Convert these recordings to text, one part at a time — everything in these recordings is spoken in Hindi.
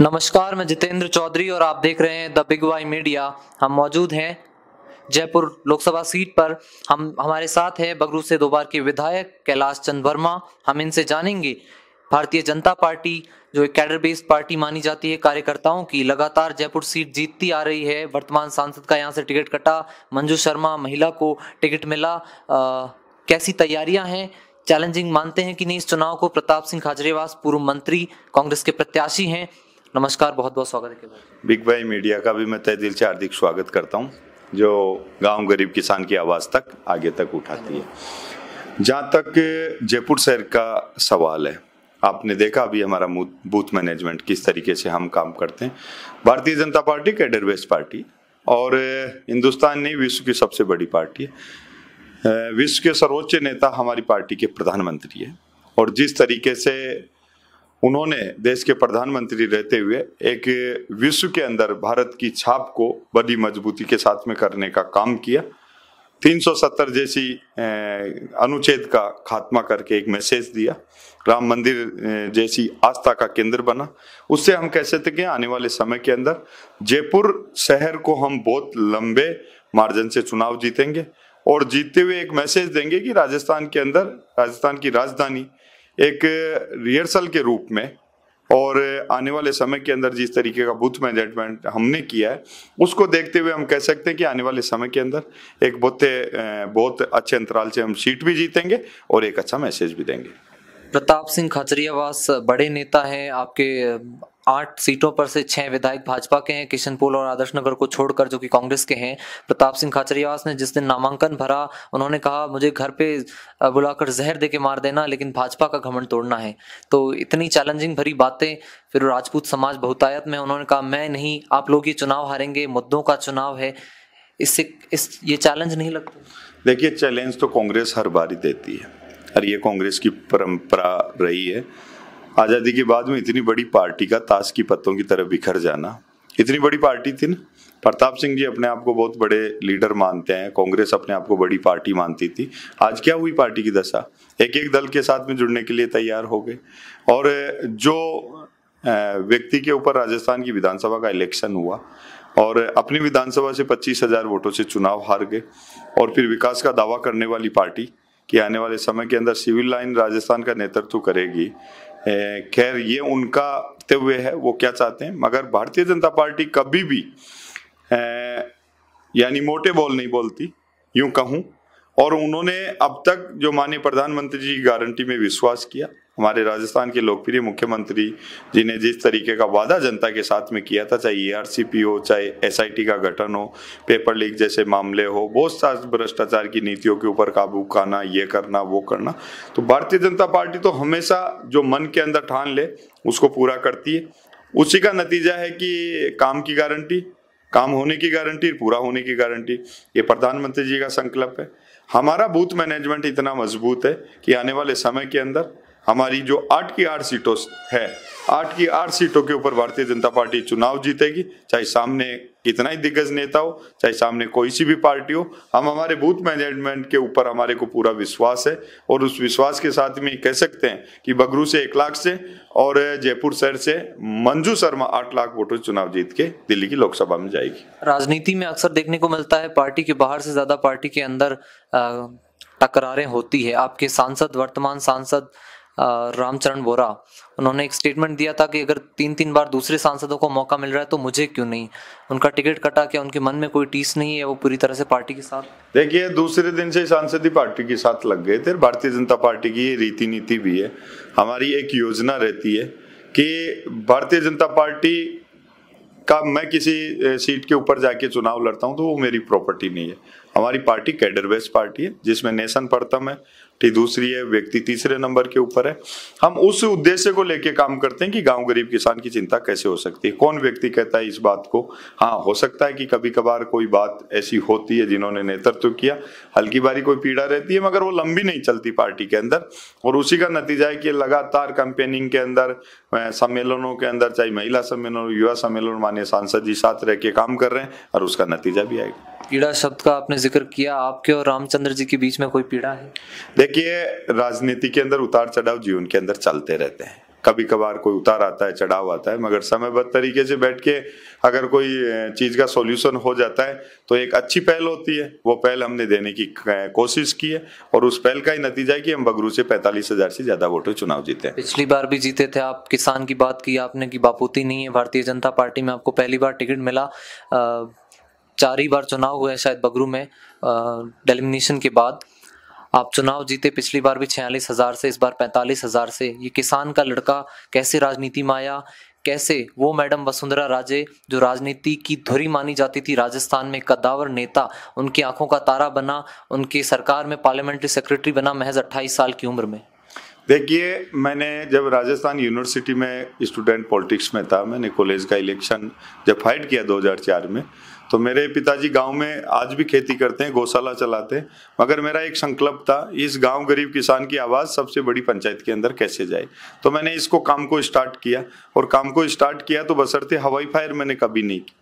नमस्कार मैं जितेंद्र चौधरी और आप देख रहे हैं द बिग वाई मीडिया हम मौजूद हैं जयपुर लोकसभा सीट पर हम हमारे साथ हैं बगरू से दोबार के विधायक कैलाश चंद वर्मा हम इनसे जानेंगे भारतीय जनता पार्टी जो एक कैडर बेस्ड पार्टी मानी जाती है कार्यकर्ताओं की लगातार जयपुर सीट जीतती आ रही है वर्तमान सांसद का यहाँ से टिकट कटा मंजू शर्मा महिला को टिकट मिला आ, कैसी तैयारियां हैं चैलेंजिंग मानते हैं कि नहीं इस चुनाव को प्रताप सिंह खाजरेवास पूर्व मंत्री कांग्रेस के प्रत्याशी हैं नमस्कार बहुत बहुत स्वागत है बिग भाई मीडिया का भी मैं तय दिल से हार्दिक स्वागत करता हूँ जो गांव गरीब किसान की आवाज़ तक आगे तक उठाती है जहाँ तक जयपुर शहर का सवाल है आपने देखा अभी हमारा बूथ मैनेजमेंट किस तरीके से हम काम करते हैं भारतीय जनता पार्टी कैडर बेस्ट पार्टी और हिंदुस्तान नहीं विश्व की सबसे बड़ी पार्टी है विश्व के सर्वोच्च नेता हमारी पार्टी के प्रधानमंत्री है और जिस तरीके से उन्होंने देश के प्रधानमंत्री रहते हुए एक विश्व के अंदर भारत की छाप को बड़ी मजबूती के साथ में करने का काम किया 370 जैसी अनुच्छेद का खात्मा करके एक मैसेज दिया राम मंदिर जैसी आस्था का केंद्र बना उससे हम कह सकते कि आने वाले समय के अंदर जयपुर शहर को हम बहुत लंबे मार्जिन से चुनाव जीतेंगे और जीतते हुए एक मैसेज देंगे कि राजस्थान के अंदर राजस्थान की राजधानी एक रिहर्सल के रूप में और आने वाले समय के अंदर जिस तरीके का बूथ मैनेजमेंट हमने किया है उसको देखते हुए हम कह सकते हैं कि आने वाले समय के अंदर एक बहुत बहुत अच्छे अंतराल से हम सीट भी जीतेंगे और एक अच्छा मैसेज भी देंगे प्रताप सिंह खाचरियावास बड़े नेता हैं आपके आठ सीटों पर से छह विधायक भाजपा के हैं किशनपुर और आदर्श नगर को छोड़कर जो कि कांग्रेस के हैं प्रताप सिंह खाचरियावास ने जिस दिन नामांकन भरा उन्होंने कहा मुझे घर पे बुलाकर जहर दे के मार देना लेकिन भाजपा का घमंड तोड़ना है तो इतनी चैलेंजिंग भरी बातें फिर राजपूत समाज बहुतायत में उन्होंने कहा मैं नहीं आप लोग ये चुनाव हारेंगे मुद्दों का चुनाव है इससे इस ये चैलेंज नहीं लगता देखिए चैलेंज तो कांग्रेस हर बारी देती है और ये कांग्रेस की परंपरा रही है आज़ादी के बाद में इतनी बड़ी पार्टी का ताश की पत्तों की तरह बिखर जाना इतनी बड़ी पार्टी थी ना प्रताप सिंह जी अपने आप को बहुत बड़े लीडर मानते हैं कांग्रेस अपने आप को बड़ी पार्टी मानती थी आज क्या हुई पार्टी की दशा एक एक दल के साथ में जुड़ने के लिए तैयार हो गए और जो व्यक्ति के ऊपर राजस्थान की विधानसभा का इलेक्शन हुआ और अपनी विधानसभा से पच्चीस हजार वोटों से चुनाव हार गए और फिर विकास का दावा करने वाली पार्टी कि आने वाले समय के अंदर सिविल लाइन राजस्थान का नेतृत्व करेगी खैर ये उनका हुए है वो क्या चाहते हैं मगर भारतीय जनता पार्टी कभी भी यानी मोटे बोल नहीं बोलती यूं कहूं और उन्होंने अब तक जो माननीय प्रधानमंत्री जी की गारंटी में विश्वास किया हमारे राजस्थान के लोकप्रिय मुख्यमंत्री जी ने जिस तरीके का वादा जनता के साथ में किया था चाहे ए e हो चाहे एस का गठन हो पेपर लीक जैसे मामले हो बहुत सारे भ्रष्टाचार की नीतियों के ऊपर काबू खाना ये करना वो करना तो भारतीय जनता पार्टी तो हमेशा जो मन के अंदर ठान ले उसको पूरा करती है उसी का नतीजा है कि काम की गारंटी काम होने की गारंटी पूरा होने की गारंटी ये प्रधानमंत्री जी का संकल्प है हमारा बूथ मैनेजमेंट इतना मजबूत है कि आने वाले समय के अंदर हमारी जो आठ की आठ सीटों है आठ की आठ सीटों के ऊपर भारतीय जनता पार्टी चुनाव जीतेगी चाहे सामने कितना ही दिग्गज नेता हो चाहे सामने कोई सी भी पार्टी हो हम हमारे बूथ मैनेजमेंट के ऊपर हमारे को पूरा विश्वास है और उस विश्वास के साथ में कह सकते हैं कि बगरू से एक लाख से और जयपुर शहर से मंजू शर्मा आठ लाख वोटों चुनाव जीत के दिल्ली की लोकसभा में जाएगी राजनीति में अक्सर देखने को मिलता है पार्टी के बाहर से ज्यादा पार्टी के अंदर टकरारें होती है आपके सांसद वर्तमान सांसद रामचरण बोरा उन्होंने एक स्टेटमेंट दिया था कि अगर तीन तीन बार दूसरे सांसदों को मौका मिल रहा है तो मुझे क्यों नहीं उनका टिकट कटा क्या उनके मन में कोई टीस नहीं है वो पूरी तरह से पार्टी के साथ देखिए दूसरे दिन से सांसद ही पार्टी के साथ लग गए थे भारतीय जनता पार्टी की ये रीति नीति भी है हमारी एक योजना रहती है कि भारतीय जनता पार्टी का मैं किसी सीट के ऊपर जाके चुनाव लड़ता हूँ तो वो मेरी प्रॉपर्टी नहीं है हमारी पार्टी कैडर बेस्ड पार्टी है जिसमें नेशन प्रथम है ठीक दूसरी है व्यक्ति तीसरे नंबर के ऊपर है हम उस उद्देश्य को लेकर काम करते हैं कि गांव गरीब किसान की चिंता कैसे हो सकती है कौन व्यक्ति कहता है इस बात को हाँ हो सकता है कि कभी कभार कोई बात ऐसी होती है जिन्होंने नेतृत्व किया हल्की बारी कोई पीड़ा रहती है मगर वो लंबी नहीं चलती पार्टी के अंदर और उसी का नतीजा है कि लगातार कंपेनिंग के अंदर सम्मेलनों के अंदर चाहे महिला सम्मेलन युवा सम्मेलन मान्य सांसद जी साथ रह के काम कर रहे हैं और उसका नतीजा भी आएगा पीड़ा शब्द का आपने जिक्र किया आपके और रामचंद्र जी के बीच में कोई पीड़ा है देखिए राजनीति के अंदर उतार चढ़ाव जीवन के अंदर चलते रहते हैं कभी कभार कोई उतार आता है चढ़ाव आता है मगर समयबद्ध तरीके से बैठ के अगर कोई चीज का सॉल्यूशन हो जाता है तो एक अच्छी पहल होती है वो पहल हमने देने की कोशिश की है और उस पहल का ही नतीजा है कि हम बगरू से पैंतालीस हजार से ज्यादा वोट चुनाव जीते हैं पिछली बार भी जीते थे आप किसान की बात की आपने की बापूती नहीं है भारतीय जनता पार्टी में आपको पहली बार टिकट मिला आ... चार ही बार चुनाव हुए शायद बगरू में डेलिमिनेशन के बाद आप चुनाव जीते पिछली बार भी छियालीस हज़ार से इस बार पैंतालीस हज़ार से ये किसान का लड़का कैसे राजनीति में आया कैसे वो मैडम वसुंधरा राजे जो राजनीति की धुरी मानी जाती थी राजस्थान में कदावर नेता उनकी आंखों का तारा बना उनकी सरकार में पार्लियामेंट्री सेक्रेटरी बना महज 28 साल की उम्र में देखिए मैंने जब राजस्थान यूनिवर्सिटी में स्टूडेंट पॉलिटिक्स में था मैंने कॉलेज का इलेक्शन जब फाइट किया 2004 में तो मेरे पिताजी गांव में आज भी खेती करते हैं गौशाला चलाते हैं मगर मेरा एक संकल्प था इस गांव गरीब किसान की आवाज़ सबसे बड़ी पंचायत के अंदर कैसे जाए तो मैंने इसको काम को स्टार्ट किया और काम को स्टार्ट किया तो बसरते हवाई फायर मैंने कभी नहीं की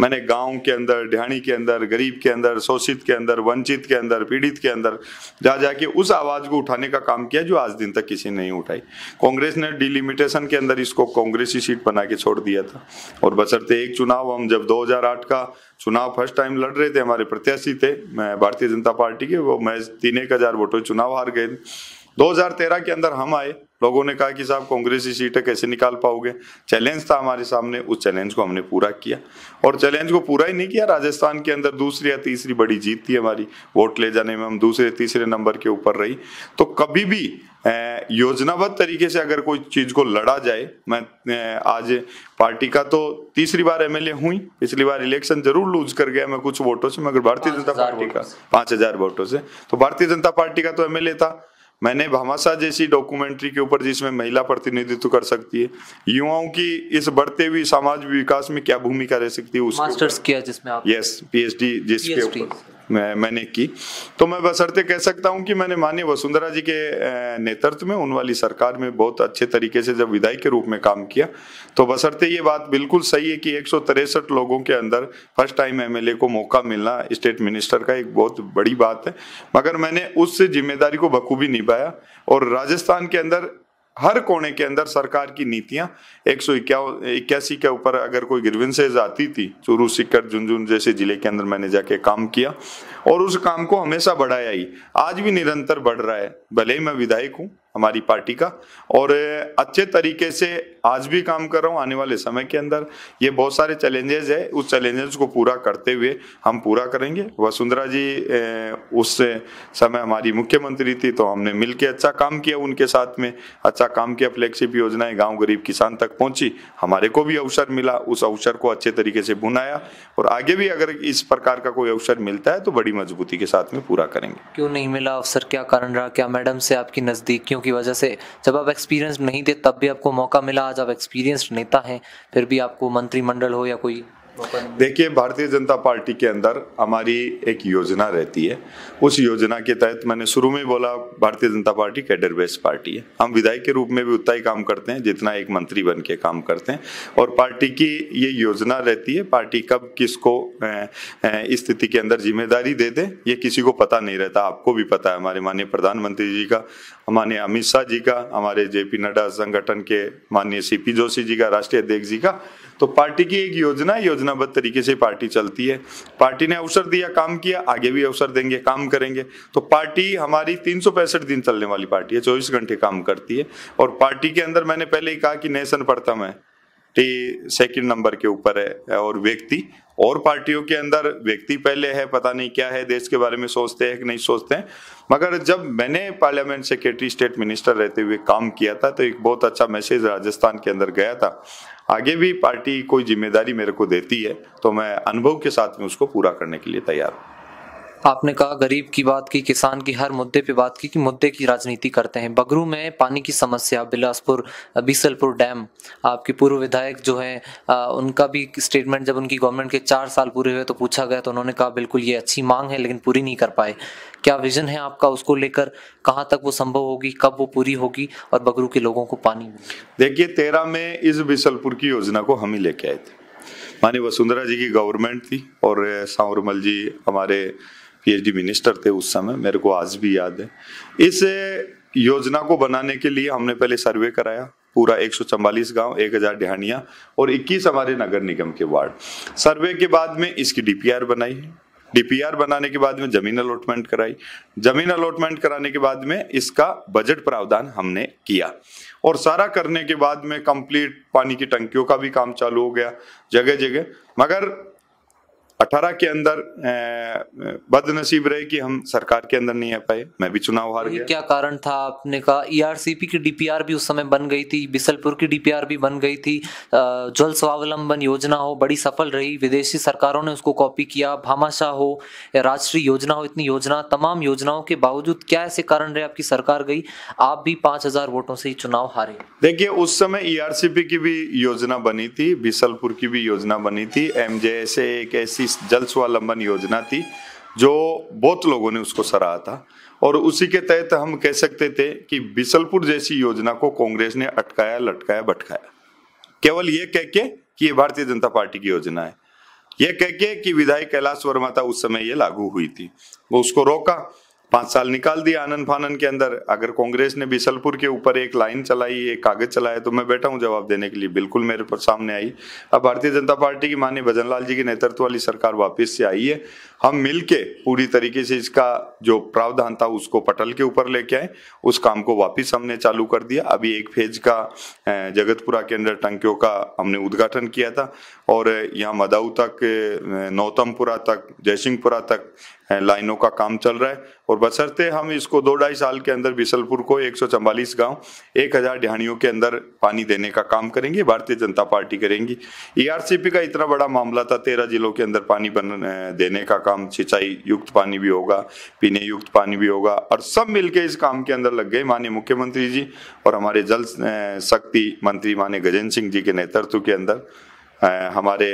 मैंने गांव के अंदर ढिहाणी के अंदर गरीब के अंदर शोषित के अंदर वंचित के अंदर पीड़ित के अंदर जा जाके उस आवाज को उठाने का काम किया जो आज दिन तक किसी ने नहीं उठाई कांग्रेस ने डिलिमिटेशन के अंदर इसको कांग्रेसी सीट बना के छोड़ दिया था और बसरते एक चुनाव हम जब 2008 का चुनाव फर्स्ट टाइम लड़ रहे थे हमारे प्रत्याशी थे मैं भारतीय जनता पार्टी के वो महज तीन एक हजार वोटों चुनाव हार गए 2013 के अंदर हम आए लोगों ने कहा कि साहब कांग्रेस की सीटें कैसे निकाल पाओगे चैलेंज था हमारे सामने उस चैलेंज को हमने पूरा किया और चैलेंज को पूरा ही नहीं किया राजस्थान के अंदर दूसरी या तीसरी बड़ी जीत थी हमारी वोट ले जाने में हम दूसरे तीसरे नंबर के ऊपर रही तो कभी भी योजनाबद्ध तरीके से अगर कोई चीज को लड़ा जाए मैं आज पार्टी का तो तीसरी बार एमएलए हुई पिछली बार इलेक्शन जरूर लूज कर गया मैं कुछ वोटों से मगर भारतीय जनता पार्टी का पांच हजार वोटों से तो भारतीय जनता पार्टी का तो एमएलए था मैंने भामाशाह जैसी डॉक्यूमेंट्री के ऊपर जिसमें महिला प्रतिनिधित्व कर सकती है युवाओं की इस बढ़ते हुए समाज विकास में क्या भूमिका रह सकती है मास्टर्स किया जिसमें आप यस पीएचडी जिसके ऊपर मैंने की तो मैं बसरते कह सकता हूं कि मैंने मान्य वसुंधरा जी के नेतृत्व में उन वाली सरकार में बहुत अच्छे तरीके से जब विधायक के रूप में काम किया तो बसरते ये बात बिल्कुल सही है कि एक लोगों के अंदर फर्स्ट टाइम एमएलए को मौका मिलना स्टेट मिनिस्टर का एक बहुत बड़ी बात है मगर मैंने उस जिम्मेदारी को बखूबी निभाया और राजस्थान के अंदर हर कोने के अंदर सरकार की नीतियां एक सौ इक्यासी के ऊपर अगर कोई ग्रीवेंसेज आती थी चूरू सिक्कर झुंझुन जैसे जिले के अंदर मैंने जाके काम किया और उस काम को हमेशा बढ़ाया ही आज भी निरंतर बढ़ रहा है भले ही मैं विधायक हूँ हमारी पार्टी का और अच्छे तरीके से आज भी काम कर रहा हूँ आने वाले समय के अंदर ये बहुत सारे चैलेंजेस है उस चैलेंजेस को पूरा करते हुए हम पूरा करेंगे वसुंधरा जी उस समय हमारी मुख्यमंत्री थी तो हमने मिलके अच्छा काम किया उनके साथ में अच्छा काम किया फ्लैगशिप योजनाएं गाँव गरीब किसान तक पहुंची हमारे को भी अवसर मिला उस अवसर को अच्छे तरीके से भुनाया और आगे भी अगर इस प्रकार का कोई अवसर मिलता है तो बड़ी बड़ी मजबूती के साथ में पूरा करेंगे क्यों नहीं मिला अफसर क्या कारण रहा क्या मैडम से आपकी नज़दीकियों की वजह से जब आप एक्सपीरियंस नहीं थे तब भी आपको मौका मिला आज आप एक्सपीरियंस नेता हैं फिर भी आपको मंत्रिमंडल हो या कोई देखिए भारतीय जनता पार्टी के अंदर हमारी एक योजना रहती है उस योजना के तहत मैंने शुरू में बोला भारतीय जनता पार्टी कैडर बेस्ड पार्टी है हम विधायक के रूप में भी उतना ही काम करते हैं जितना एक मंत्री बन के काम करते हैं और पार्टी की ये योजना रहती है पार्टी कब किसको स्थिति के अंदर जिम्मेदारी दे दे ये किसी को पता नहीं रहता आपको भी पता है हमारे माननीय प्रधानमंत्री जी का हमारे अमित शाह जी का हमारे जेपी नड्डा संगठन के माननीय सी जोशी जी का राष्ट्रीय अध्यक्ष जी का तो पार्टी की एक योजना योजना योजनाबद्ध तरीके से पार्टी चलती है पार्टी ने अवसर दिया काम किया आगे भी अवसर देंगे काम करेंगे तो पार्टी हमारी तीन दिन चलने वाली पार्टी है चौबीस घंटे काम करती है और पार्टी के अंदर मैंने पहले ही कहा कि नेशन प्रथम है पार्टी सेकंड नंबर के ऊपर है और व्यक्ति और पार्टियों के अंदर व्यक्ति पहले है पता नहीं क्या है देश के बारे में सोचते हैं कि नहीं सोचते हैं मगर जब मैंने पार्लियामेंट सेक्रेटरी स्टेट मिनिस्टर रहते हुए काम किया था तो एक बहुत अच्छा मैसेज राजस्थान के अंदर गया था आगे भी पार्टी कोई जिम्मेदारी मेरे को देती है तो मैं अनुभव के साथ में उसको पूरा करने के लिए तैयार हूँ आपने कहा गरीब की बात की किसान की हर मुद्दे पे बात की कि मुद्दे की राजनीति करते हैं बगरू में पानी की समस्या बिलासपुर बीसलपुर डैम आपके पूर्व विधायक जो हैं उनका भी स्टेटमेंट जब उनकी गवर्नमेंट के चार साल पूरे हुए तो पूछा गया तो उन्होंने कहा बिल्कुल ये अच्छी मांग है लेकिन पूरी नहीं कर पाए क्या विजन है आपका उसको लेकर कहाँ तक वो संभव होगी कब वो पूरी होगी और बगरू के लोगों को पानी देखिए तेरह में इस बिसलपुर की योजना को हम ही लेके आए थे मानी वसुंधरा जी की गवर्नमेंट थी और सांवरमल जी हमारे पीएचडी मिनिस्टर थे उस समय मेरे को आज भी याद है इस योजना को बनाने के लिए हमने पहले सर्वे कराया पूरा एक सौ चौवालीस एक हजार डिहानिया और इक्कीस हमारे नगर निगम के वार्ड सर्वे के बाद में इसकी डीपीआर बनाई डीपीआर बनाने के बाद में जमीन अलॉटमेंट कराई जमीन अलॉटमेंट कराने के बाद में इसका बजट प्रावधान हमने किया और सारा करने के बाद में कंप्लीट पानी की टंकियों का भी काम चालू हो गया जगह जगह मगर अठारह के अंदर बदनसीब रहे कि हम सरकार के अंदर नहीं आ पाए मैं भी चुनाव हार गया क्या कारण था आपने कहा ईआरसीपी e की डीपीआर भी उस समय बन गई थी बिसलपुर की डीपीआर भी बन गई थी जल स्वावलंबन योजना हो बड़ी सफल रही विदेशी सरकारों ने उसको कॉपी किया भामाशाह हो राष्ट्रीय योजना हो इतनी योजना तमाम योजनाओं के बावजूद क्या ऐसे कारण रहे आपकी सरकार गई आप भी पांच हजार वोटों से ही चुनाव हारे देखिए उस समय ईआरसीपी e की भी योजना बनी थी बिसलपुर की भी योजना बनी थी एमजेएसए एक ऐसी जल स्वावलंबन योजना थी जो बहुत लोगों ने उसको सराहा था और उसी के तहत हम कह सकते थे कि बिसलपुर जैसी योजना को कांग्रेस ने अटकाया लटकाया भटकाया केवल ये कह के कि ये भारतीय जनता पार्टी की योजना है ये कह के कि विधायक कैलाश वर्मा था उस समय ये लागू हुई थी वो उसको रोका पांच साल निकाल दिया आनंद फानन के अंदर अगर कांग्रेस ने बिसलपुर के ऊपर एक लाइन चलाई एक कागज चलाया तो मैं बैठा हूं जवाब देने के लिए बिल्कुल मेरे पर सामने आई अब भारतीय जनता पार्टी की माननीय भजनलाल जी के नेतृत्व वाली सरकार वापस से आई है हम मिलके पूरी तरीके से इसका जो प्रावधान था उसको पटल के ऊपर लेके आए उस काम को वापिस हमने चालू कर दिया अभी एक फेज का जगतपुरा के अंदर टंकियों का हमने उद्घाटन किया था और यहाँ मदाऊ तक नौतमपुरा तक जयसिंहपुरा तक लाइनों का काम चल रहा है और बसरते हम इसको दो ढाई साल के अंदर बिसलपुर को एक सौ एक हजार ढाणियों के अंदर पानी देने का काम करेंगे भारतीय जनता पार्टी करेंगी ईआरसीपी e का इतना बड़ा मामला था तेरह जिलों के अंदर पानी बन देने का काम सिंचाई युक्त पानी भी होगा पीने युक्त पानी भी होगा और सब मिलके इस काम के अंदर लग गए माननीय मुख्यमंत्री जी और हमारे जल शक्ति मंत्री माने गजेंद्र सिंह जी के नेतृत्व के अंदर हमारे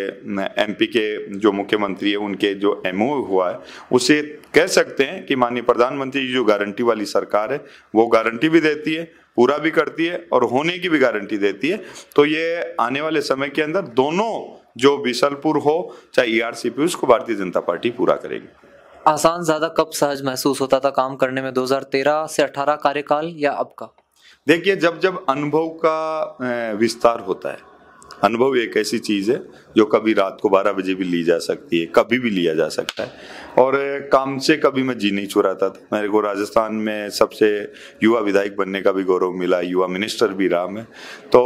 एमपी के जो मुख्यमंत्री है उनके जो एम हुआ है उसे कह सकते हैं कि माननीय प्रधानमंत्री जी जो गारंटी वाली सरकार है वो गारंटी भी देती है पूरा भी करती है और होने की भी गारंटी देती है तो ये आने वाले समय के अंदर दोनों जो बिसलपुर हो चाहे ई आर उसको भारतीय जनता पार्टी पूरा करेगी आसान ज्यादा कब सहज महसूस होता था काम करने में 2013 से 18 कार्यकाल या अब का देखिए जब जब अनुभव का विस्तार होता है अनुभव एक ऐसी चीज़ है जो कभी रात को बारह बजे भी ली जा सकती है कभी भी लिया जा सकता है और काम से कभी मैं जी नहीं चुराता था मेरे को राजस्थान में सबसे युवा विधायक बनने का भी गौरव मिला युवा मिनिस्टर भी रहा मैं तो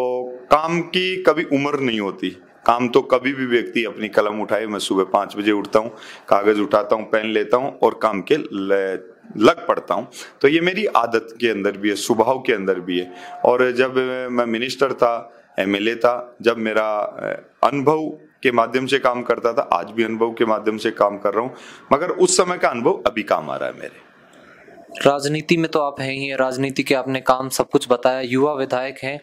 काम की कभी उम्र नहीं होती काम तो कभी भी व्यक्ति अपनी कलम उठाए मैं सुबह पाँच बजे उठता हूँ कागज़ उठाता हूँ पेन लेता हूँ और काम के लग पड़ता हूँ तो ये मेरी आदत के अंदर भी है स्वभाव के अंदर भी है और जब मैं मिनिस्टर था एमएलए था जब मेरा अनुभव के माध्यम से काम करता था आज भी अनुभव के माध्यम से काम कर रहा हूँ मगर उस समय का अनुभव अभी काम आ रहा है मेरे राजनीति में तो आप हैं ही राजनीति के आपने काम सब कुछ बताया युवा विधायक हैं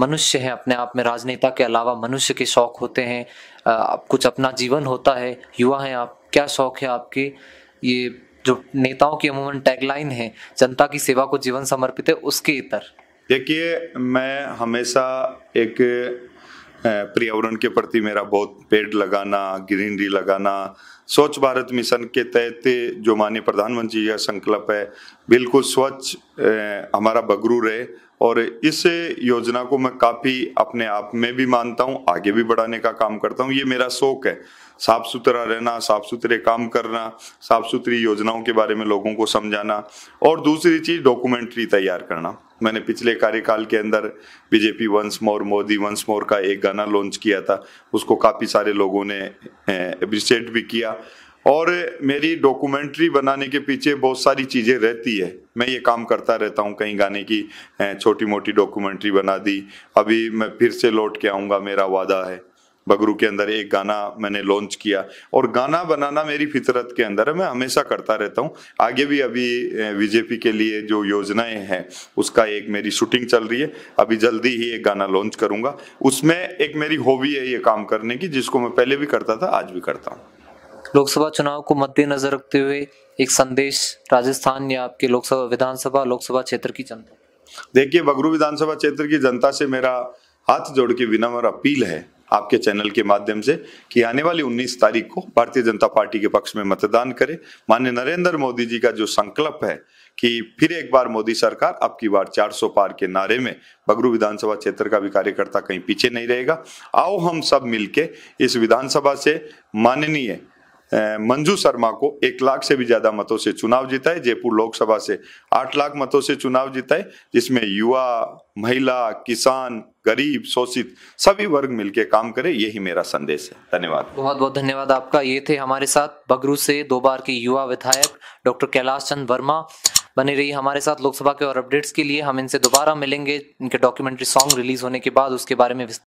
मनुष्य हैं अपने आप में राजनेता के अलावा मनुष्य के शौक होते हैं आप कुछ अपना जीवन होता है युवा हैं आप क्या शौक है आपके ये जो नेताओं की अमूमन टैगलाइन है जनता की सेवा को जीवन समर्पित है उसके इतर देखिए मैं हमेशा एक पर्यावरण के प्रति मेरा बहुत पेड़ लगाना ग्रीनरी लगाना स्वच्छ भारत मिशन के तहत जो माननीय प्रधानमंत्री जी का संकल्प है बिल्कुल स्वच्छ हमारा बगरू रहे और इस योजना को मैं काफ़ी अपने आप में भी मानता हूँ आगे भी बढ़ाने का काम करता हूँ ये मेरा शौक है साफ सुथरा रहना साफ सुथरे काम करना साफ सुथरी योजनाओं के बारे में लोगों को समझाना और दूसरी चीज़ डॉक्यूमेंट्री तैयार करना मैंने पिछले कार्यकाल के अंदर BJP once more Modi once more का एक गाना लॉन्च किया था उसको काफ़ी सारे लोगों ने अप्रिशिएट भी किया और मेरी डॉक्यूमेंट्री बनाने के पीछे बहुत सारी चीज़ें रहती है मैं ये काम करता रहता हूँ कहीं गाने की छोटी मोटी डॉक्यूमेंट्री बना दी अभी मैं फिर से लौट के आऊँगा मेरा वादा है बगरू के अंदर एक गाना मैंने लॉन्च किया और गाना बनाना मेरी फितरत के अंदर है मैं हमेशा करता रहता हूँ आगे भी अभी बीजेपी के लिए जो योजनाएं हैं उसका एक मेरी शूटिंग चल रही है अभी जल्दी ही एक गाना लॉन्च करूंगा उसमें एक मेरी हॉबी है ये काम करने की जिसको मैं पहले भी करता था आज भी करता हूँ लोकसभा चुनाव को मद्देनजर रखते हुए एक संदेश राजस्थान या आपके लोकसभा विधानसभा लोकसभा क्षेत्र की जनता देखिए बगरू विधानसभा क्षेत्र की जनता से मेरा हाथ जोड़ के विनम्र अपील है आपके चैनल के माध्यम से कि आने वाली 19 तारीख को भारतीय जनता पार्टी के पक्ष में मतदान करें माननीय नरेंद्र मोदी जी का जो संकल्प है कि फिर एक बार मोदी सरकार अब की बार 400 पार के नारे में बगरू विधानसभा क्षेत्र का भी कार्यकर्ता कहीं पीछे नहीं रहेगा आओ हम सब मिलके इस विधानसभा से माननीय मंजू शर्मा को एक लाख से भी ज्यादा मतों से चुनाव जीता है जयपुर लोकसभा से आठ लाख मतों से चुनाव जीता है जिसमें युवा महिला किसान गरीब शोषित सभी वर्ग मिलकर काम करे यही मेरा संदेश है धन्यवाद बहुत बहुत धन्यवाद आपका ये थे हमारे साथ बगरू से दो बार के युवा विधायक डॉक्टर कैलाश चंद वर्मा बने रही हमारे साथ लोकसभा के और अपडेट्स के लिए हम इनसे दोबारा मिलेंगे इनके डॉक्यूमेंट्री सॉन्ग रिलीज होने के बाद उसके बारे में